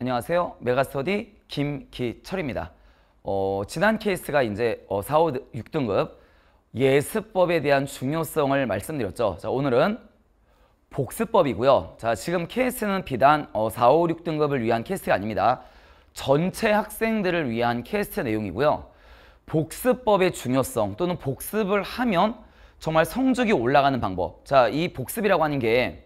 안녕하세요. 메가스터디 김기철입니다. 어, 지난 케이스가 이제 어, 4, 5, 6등급 예습법에 대한 중요성을 말씀드렸죠. 자, 오늘은 복습법이고요. 자, 지금 케이스는 비단 어, 4, 5, 6등급을 위한 케이스가 아닙니다. 전체 학생들을 위한 케이스 내용이고요. 복습법의 중요성 또는 복습을 하면 정말 성적이 올라가는 방법. 자, 이 복습이라고 하는 게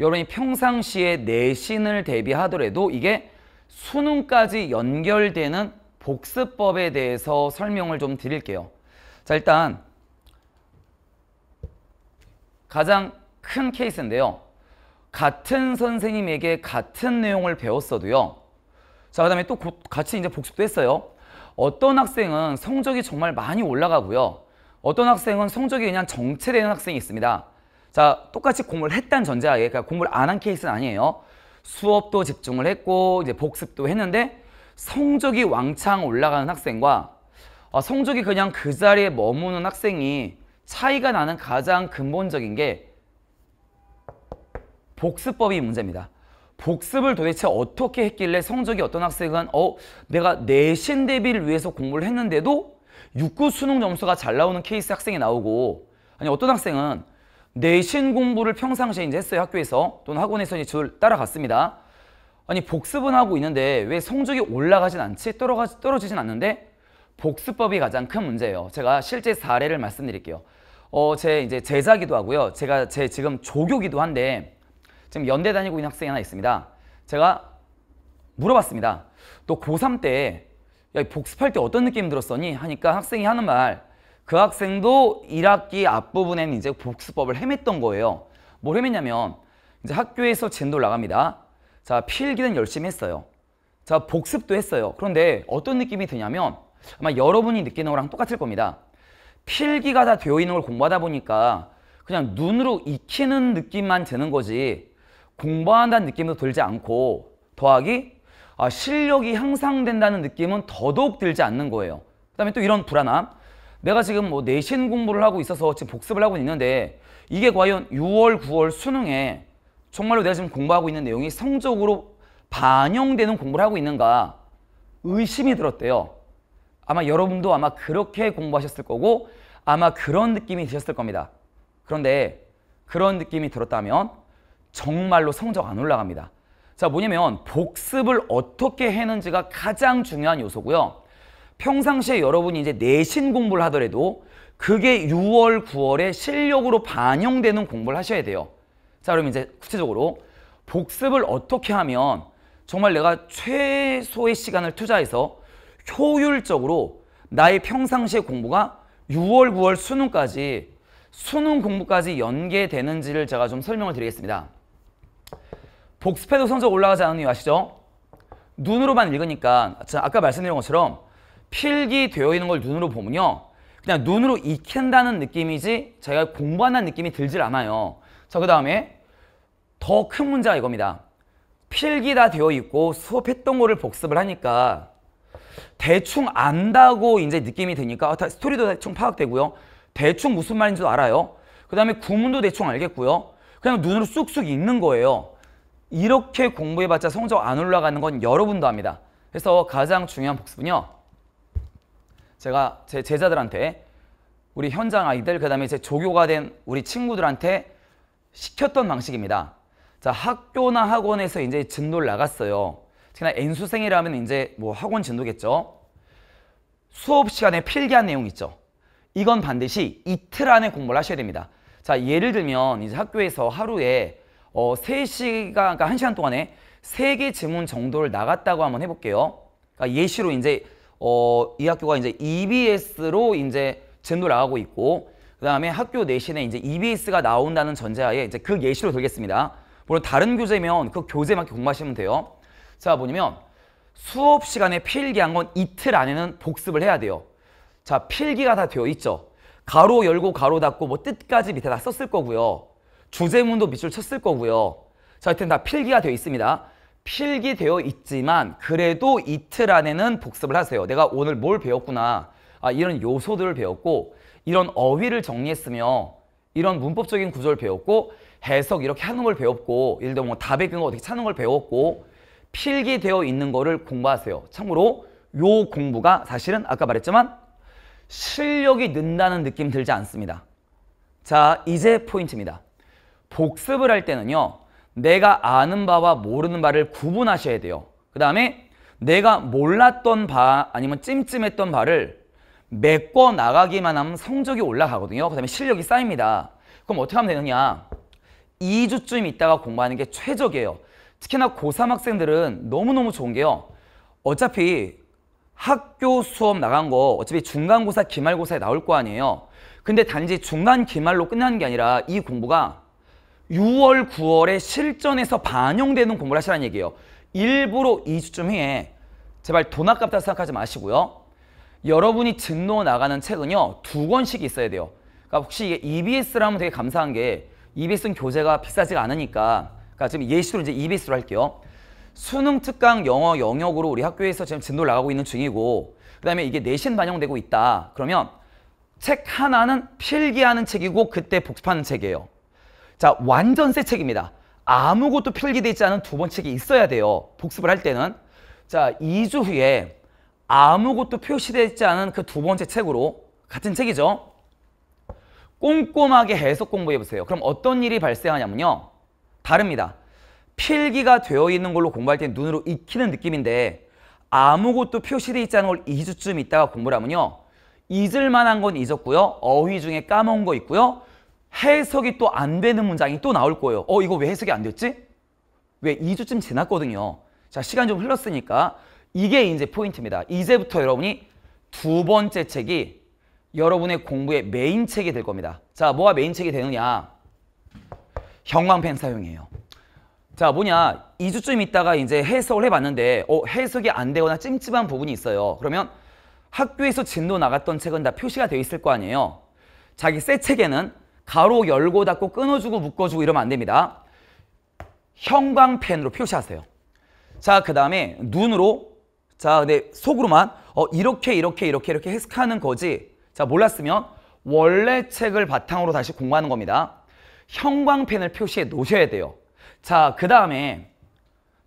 여러분이 평상시에 내신을 대비하더라도 이게 수능까지 연결되는 복습법에 대해서 설명을 좀 드릴게요. 자 일단 가장 큰 케이스인데요. 같은 선생님에게 같은 내용을 배웠어도요. 자, 그 다음에 또 같이 이제 복습도 했어요. 어떤 학생은 성적이 정말 많이 올라가고요. 어떤 학생은 성적이 그냥 정체되는 학생이 있습니다. 자, 똑같이 공부를 했단 전제하에, 그러니까 공부를 안 한 케이스는 아니에요. 수업도 집중을 했고, 이제 복습도 했는데, 성적이 왕창 올라가는 학생과 어, 성적이 그냥 그 자리에 머무는 학생이 차이가 나는 가장 근본적인 게 복습법이 문제입니다. 복습을 도대체 어떻게 했길래 성적이 어떤 학생은 어 내가 내신 대비를 위해서 공부를 했는데도 육구 수능 점수가 잘 나오는 케이스 학생이 나오고 아니 어떤 학생은 내신 공부를 평상시에 이제 했어요. 학교에서 또는 학원에서 이제 저를 따라갔습니다. 아니 복습은 하고 있는데 왜 성적이 올라가진 않지? 떨어가, 떨어지진 않는데 복습법이 가장 큰 문제예요. 제가 실제 사례를 말씀드릴게요. 어, 제 이제 제자기도 하고요. 제가 제 지금 조교기도 한데 지금 연대 다니고 있는 학생이 하나 있습니다. 제가 물어봤습니다. 너 고3 때 야, 복습할 때 어떤 느낌 들었었니? 하니까 학생이 하는 말그 학생도 1학기 앞부분에는 이제 복습법을 헤맸던 거예요. 뭘 헤맸냐면 이제 학교에서 진도를 나갑니다. 자, 필기는 열심히 했어요. 자, 복습도 했어요. 그런데 어떤 느낌이 드냐면 아마 여러분이 느끼는 거랑 똑같을 겁니다. 필기가 다 되어 있는 걸 공부하다 보니까 그냥 눈으로 익히는 느낌만 드는 거지 공부한다는 느낌도 들지 않고 더하기 아, 실력이 향상된다는 느낌은 더더욱 들지 않는 거예요. 그 다음에 또 이런 불안함. 내가 지금 뭐 내신 공부를 하고 있어서 지금 복습을 하고 있는데 이게 과연 6월, 9월 수능에 정말로 내가 지금 공부하고 있는 내용이 성적으로 반영되는 공부를 하고 있는가 의심이 들었대요. 아마 여러분도 아마 그렇게 공부하셨을 거고 아마 그런 느낌이 드셨을 겁니다. 그런데 그런 느낌이 들었다면 정말로 성적 안 올라갑니다. 자 뭐냐면 복습을 어떻게 했는지가 가장 중요한 요소고요. 평상시에 여러분이 이제 내신 공부를 하더라도 그게 6월, 9월에 실력으로 반영되는 공부를 하셔야 돼요. 자, 그럼 이제 구체적으로 복습을 어떻게 하면 정말 내가 최소의 시간을 투자해서 효율적으로 나의 평상시의 공부가 6월, 9월 수능까지 수능 공부까지 연계되는지를 제가 좀 설명을 드리겠습니다. 복습해도 성적 올라가지 않는 이 아시죠? 눈으로만 읽으니까 아까 말씀드린 것처럼 필기되어 있는 걸 눈으로 보면요. 그냥 눈으로 익힌다는 느낌이지 제가 공부한다는 느낌이 들질 않아요. 자, 그 다음에 더 큰 문제가 이겁니다. 필기 다 되어 있고 수업했던 거를 복습을 하니까 대충 안다고 이제 느낌이 드니까 아, 스토리도 대충 파악되고요. 대충 무슨 말인지도 알아요. 그 다음에 구문도 대충 알겠고요. 그냥 눈으로 쑥쑥 읽는 거예요. 이렇게 공부해봤자 성적 안 올라가는 건 여러분도 합니다. 그래서 가장 중요한 복습은요. 제가 제 제자들한테 우리 현장 아이들 그 다음에 제 조교가 된 우리 친구들한테 시켰던 방식입니다. 자 학교나 학원에서 이제 진도를 나갔어요. 특히나 N수생이라면 이제 뭐 학원 진도겠죠. 수업 시간에 필기한 내용 있죠. 이건 반드시 이틀 안에 공부를 하셔야 됩니다. 자 예를 들면 이제 학교에서 하루에 어, 3시간, 그러니까 1시간 동안에 3개 지문 정도를 나갔다고 한번 해볼게요. 그러니까 예시로 이제 어, 이 학교가 이제 EBS로 이제 진도 나가고 있고 그 다음에 학교 내신에 이제 EBS가 나온다는 전제하에 이제 그 예시로 들겠습니다. 물론 다른 교재면 그 교재만 공부하시면 돼요. 자, 보면 수업 시간에 필기한 건 이틀 안에는 복습을 해야 돼요. 자, 필기가 다 되어 있죠. 가로 열고 가로 닫고 뭐 뜻까지 밑에 다 썼을 거고요. 주제문도 밑줄 쳤을 거고요. 자, 하여튼 다 필기가 되어 있습니다. 필기되어 있지만 그래도 이틀 안에는 복습을 하세요. 내가 오늘 뭘 배웠구나. 아, 이런 요소들을 배웠고 이런 어휘를 정리했으며 이런 문법적인 구조를 배웠고 해석 이렇게 하는 걸 배웠고 예를 들어 뭐 답의 근거 어떻게 찾는 걸 배웠고 필기되어 있는 거를 공부하세요. 참고로 요 공부가 사실은 아까 말했지만 실력이 는다는 느낌 들지 않습니다. 자, 이제 포인트입니다. 복습을 할 때는요. 내가 아는 바와 모르는 바를 구분하셔야 돼요. 그 다음에 내가 몰랐던 바 아니면 찜찜했던 바를 메꿔 나가기만 하면 성적이 올라가거든요. 그 다음에 실력이 쌓입니다. 그럼 어떻게 하면 되느냐. 2주쯤 있다가 공부하는 게 최적이에요. 특히나 고3 학생들은 너무너무 좋은 게요. 어차피 학교 수업 나간 거 어차피 중간고사, 기말고사에 나올 거 아니에요. 근데 단지 중간 기말로 끝나는 게 아니라 이 공부가 6월, 9월에 실전에서 반영되는 공부를 하시라는 얘기예요. 일부러 2주쯤 해. 제발 돈 아깝다 생각하지 마시고요. 여러분이 진로 나가는 책은요. 두 권씩 있어야 돼요. 그러니까 혹시 이게 EBS라면 되게 감사한 게 EBS는 교재가 비싸지가 않으니까 그러니까 지금 예시로 이제 EBS로 할게요. 수능 특강 영어 영역으로 우리 학교에서 지금 진도 나가고 있는 중이고 그다음에 이게 내신 반영되고 있다. 그러면 책 하나는 필기하는 책이고 그때 복습하는 책이에요. 자, 완전 새 책입니다. 아무것도 필기돼 있지 않은 두번 책이 있어야 돼요. 복습을 할 때는. 자, 2주 후에 아무것도 표시되어 있지 않은 그 두 번째 책으로 같은 책이죠. 꼼꼼하게 해석 공부해 보세요. 그럼 어떤 일이 발생하냐면요. 다릅니다. 필기가 되어 있는 걸로 공부할 때 눈으로 익히는 느낌인데 아무것도 표시되어 있지 않은 걸 2주쯤 있다가 공부를 하면요. 잊을 만한 건 잊었고요. 어휘 중에 까먹은 거 있고요. 해석이 또 안 되는 문장이 또 나올 거예요. 어, 이거 왜 해석이 안 됐지? 왜 2주쯤 지났거든요. 자, 시간 좀 흘렀으니까 이게 이제 포인트입니다. 이제부터 여러분이 두 번째 책이 여러분의 공부의 메인 책이 될 겁니다. 자, 뭐가 메인 책이 되느냐? 형광펜 사용이에요. 자, 뭐냐? 2주쯤 있다가 이제 해석을 해봤는데 어, 해석이 안 되거나 찜찜한 부분이 있어요. 그러면 학교에서 진도 나갔던 책은 다 표시가 되어 있을 거 아니에요. 자기 새 책에는 가로 열고 닫고 끊어주고 묶어주고 이러면 안 됩니다. 형광펜으로 표시하세요. 자, 그 다음에 눈으로 자, 근데 속으로만 어, 이렇게 이렇게 이렇게 이렇게 해석하는 거지 자, 몰랐으면 원래 책을 바탕으로 다시 공부하는 겁니다. 형광펜을 표시해 놓으셔야 돼요. 자, 그 다음에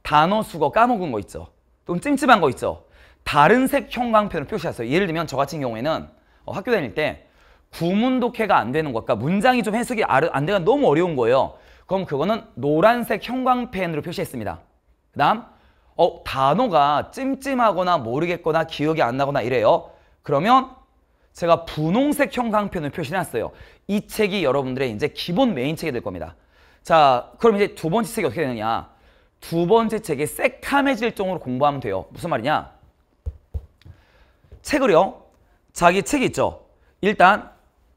단어 수거 까먹은 거 있죠. 좀 찜찜한 거 있죠. 다른 색 형광펜을 표시하세요. 예를 들면 저 같은 경우에는 어, 학교 다닐 때 구문독해가 안 되는 것, 과 문장이 좀 해석이 안 돼가 너무 어려운 거예요. 그럼 그거는 노란색 형광펜으로 표시했습니다. 그 다음 어, 단어가 찜찜하거나 모르겠거나 기억이 안 나거나 이래요. 그러면 제가 분홍색 형광펜을 표시해놨어요. 이 책이 여러분들의 이제 기본 메인 책이 될 겁니다. 자, 그럼 이제 두 번째 책이 어떻게 되느냐. 두 번째 책이 새카매질 종으로 공부하면 돼요. 무슨 말이냐. 책을요. 자기 책이 있죠. 일단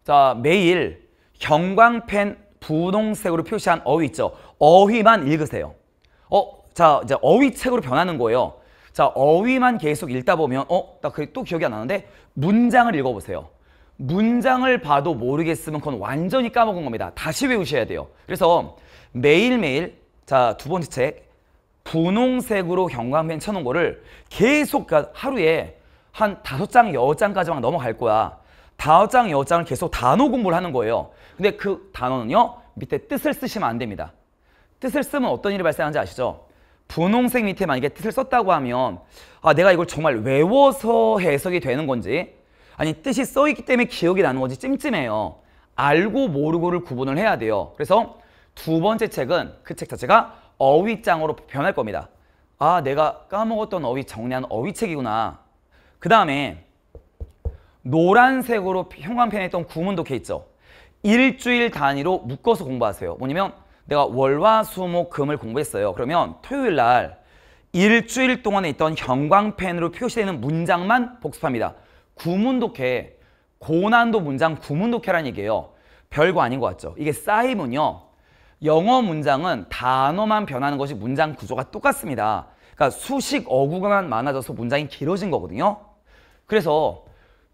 자, 매일 경광펜 분홍색으로 표시한 어휘 있죠. 어휘만 읽으세요. 어, 자, 이제 어휘책으로 변하는 거예요. 자, 어휘만 계속 읽다 보면 어, 나 그게 또 기억이 안 나는데 문장을 읽어 보세요. 문장을 봐도 모르겠으면 그건 완전히 까먹은 겁니다. 다시 외우셔야 돼요. 그래서 매일매일 자, 두 번째 책 분홍색으로 경광펜 쳐놓은 거를 계속 그러니까 하루에 한 다섯 장, 여섯 장까지만 넘어갈 거야. 다장, 여장을 계속 단어 공부를 하는 거예요. 근데 그 단어는요. 밑에 뜻을 쓰시면 안 됩니다. 뜻을 쓰면 어떤 일이 발생하는지 아시죠? 분홍색 밑에 만약에 뜻을 썼다고 하면 아 내가 이걸 정말 외워서 해석이 되는 건지 아니 뜻이 써있기 때문에 기억이 나는 건지 찜찜해요. 알고 모르고를 구분을 해야 돼요. 그래서 두 번째 책은 그 책 자체가 어휘장으로 변할 겁니다. 아 내가 까먹었던 어휘 정리한 어휘책이구나. 그 다음에 노란색으로 형광펜에 있던 구문도 켜 있죠. 일주일 단위로 묶어서 공부하세요. 뭐냐면 내가 월화수목 금을 공부했어요. 그러면 토요일 날 일주일 동안에 있던 형광펜으로 표시되는 문장만 복습합니다. 구문독해, 고난도 문장 구문독해란 얘기예요. 별거 아닌 것 같죠? 이게 쌓이은요 영어 문장은 단어만 변하는 것이 문장 구조가 똑같습니다. 그러니까 수식 어구가 많아져서 문장이 길어진 거거든요. 그래서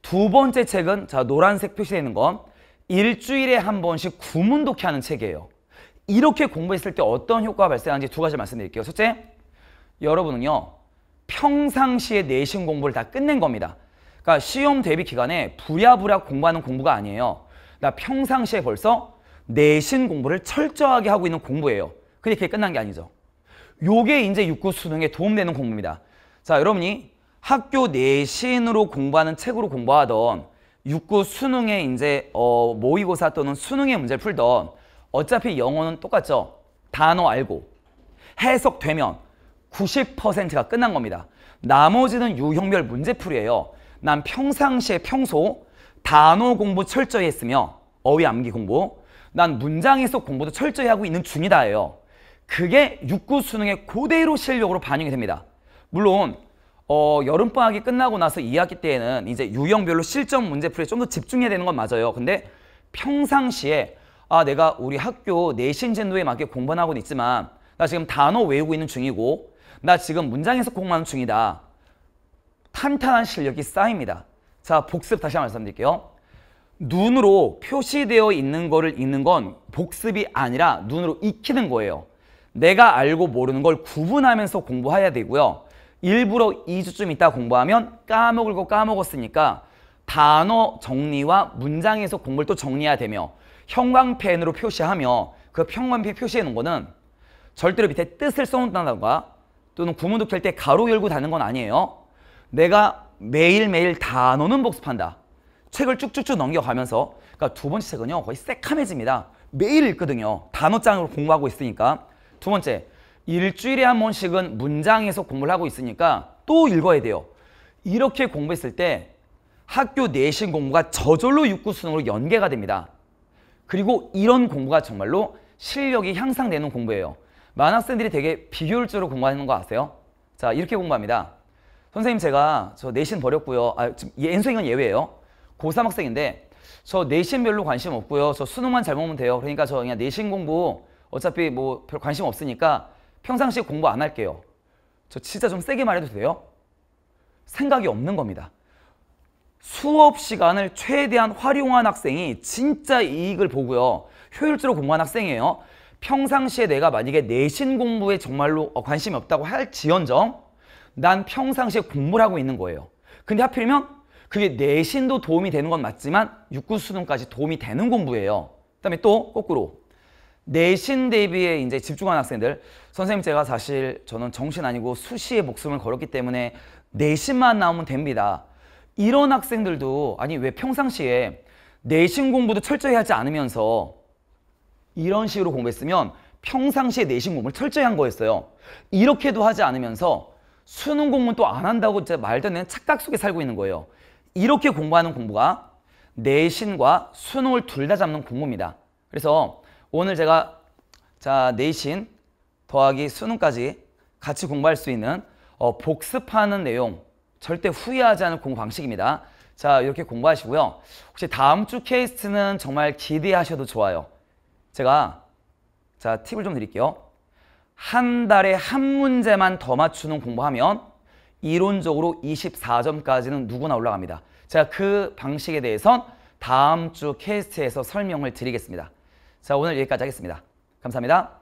두 번째 책은 자 노란색 표시되어 있는 건 일주일에 한 번씩 구문독해 하는 책이에요. 이렇게 공부했을 때 어떤 효과가 발생하는지 두 가지 말씀드릴게요. 첫째, 여러분은요. 평상시에 내신 공부를 다 끝낸 겁니다. 그러니까 시험 대비 기간에 부랴부랴 공부하는 공부가 아니에요. 나 평상시에 벌써 내신 공부를 철저하게 하고 있는 공부예요. 근데 그게 끝난 게 아니죠. 요게 이제 육구 수능에 도움되는 공부입니다. 자, 여러분이 학교 내신으로 공부하는 책으로 공부하던 육구 수능에 이제 어, 모의고사 또는 수능의 문제를 풀던 어차피 영어는 똑같죠. 단어 알고 해석되면 90%가 끝난 겁니다. 나머지는 유형별 문제풀이에요. 난 평상시에 평소 단어 공부 철저히 했으며 어휘 암기 공부 난 문장 해석 공부도 철저히 하고 있는 중이다예요. 그게 육구 수능의 고대로 실력으로 반영이 됩니다. 물론 어, 여름방학이 끝나고 나서 2학기 때에는 이제 유형별로 실전 문제풀이에 좀 더 집중해야 되는 건 맞아요. 근데 평상시에 아 내가 우리 학교 내신 진도에 맞게 공부 하고 있지만 나 지금 단어 외우고 있는 중이고 나 지금 문장에서 공부하는 중이다. 탄탄한 실력이 쌓입니다. 자 복습 다시 한 번 말씀드릴게요. 눈으로 표시되어 있는 거를 읽는 건 복습이 아니라 눈으로 익히는 거예요. 내가 알고 모르는 걸 구분하면서 공부해야 되고요. 일부러 2주쯤 있다 공부하면 까먹을 거 까먹었으니까 단어 정리와 문장에서 공부를 또 정리해야 되며 형광펜으로 표시하며 그 평관펜 표시해 놓은 거는 절대로 밑에 뜻을 써놓는다던가 또는 구문도 켤 때 가로 열고 다는건 아니에요. 내가 매일매일 단어는 복습한다. 책을 쭉쭉쭉 넘겨가면서 그러니까 두 번째 책은요 거의 새카매집니다. 매일 읽거든요. 단어장으로 공부하고 있으니까 두 번째 일주일에 한 번씩은 문장에서 공부를 하고 있으니까 또 읽어야 돼요. 이렇게 공부했을 때 학교 내신 공부가 저절로 육구 수능으로 연계가 됩니다. 그리고 이런 공부가 정말로 실력이 향상되는 공부예요. 만학생들이 되게 비효율적으로 공부하는 거 아세요? 자 이렇게 공부합니다. 선생님 제가 저 내신 버렸고요. 아, 지금 엔수행은 예, 예외예요. 고3 학생인데 저 내신 별로 관심 없고요. 저 수능만 잘 보면 돼요. 그러니까 저 그냥 내신 공부 어차피 뭐 별 관심 없으니까 평상시에 공부 안 할게요. 저 진짜 좀 세게 말해도 돼요? 생각이 없는 겁니다. 수업 시간을 최대한 활용한 학생이 진짜 이익을 보고요. 효율적으로 공부한 학생이에요. 평상시에 내가 만약에 내신 공부에 정말로 어, 관심이 없다고 할지언정난 평상시에 공부를 하고 있는 거예요. 근데 하필이면 그게 내신도 도움이 되는 건 맞지만 육구 수능까지 도움이 되는 공부예요. 그다음에 또 거꾸로 내신 대비에 이제 집중한 학생들 선생님 제가 사실 저는 정신 아니고 수시에 목숨을 걸었기 때문에 내신만 나오면 됩니다. 이런 학생들도 아니 왜 평상시에 내신 공부도 철저히 하지 않으면서 이런 식으로 공부했으면 평상시에 내신 공부를 철저히 한 거였어요. 이렇게도 하지 않으면서 수능 공부는 또 안 한다고 진짜 말도 안는 착각 속에 살고 있는 거예요. 이렇게 공부하는 공부가 내신과 수능을 둘 다 잡는 공부입니다. 그래서 오늘 제가 자 내신 더하기 수능까지 같이 공부할 수 있는 어, 복습하는 내용 절대 후회하지 않은 공부 방식입니다. 자 이렇게 공부하시고요. 혹시 다음 주 케이스는 정말 기대하셔도 좋아요. 제가 자 팁을 좀 드릴게요. 한 달에 한 문제만 더 맞추는 공부하면 이론적으로 24점까지는 누구나 올라갑니다. 제가 그 방식에 대해선 다음 주 케이스에서 설명을 드리겠습니다. 자, 오늘 여기까지 하겠습니다. 감사합니다.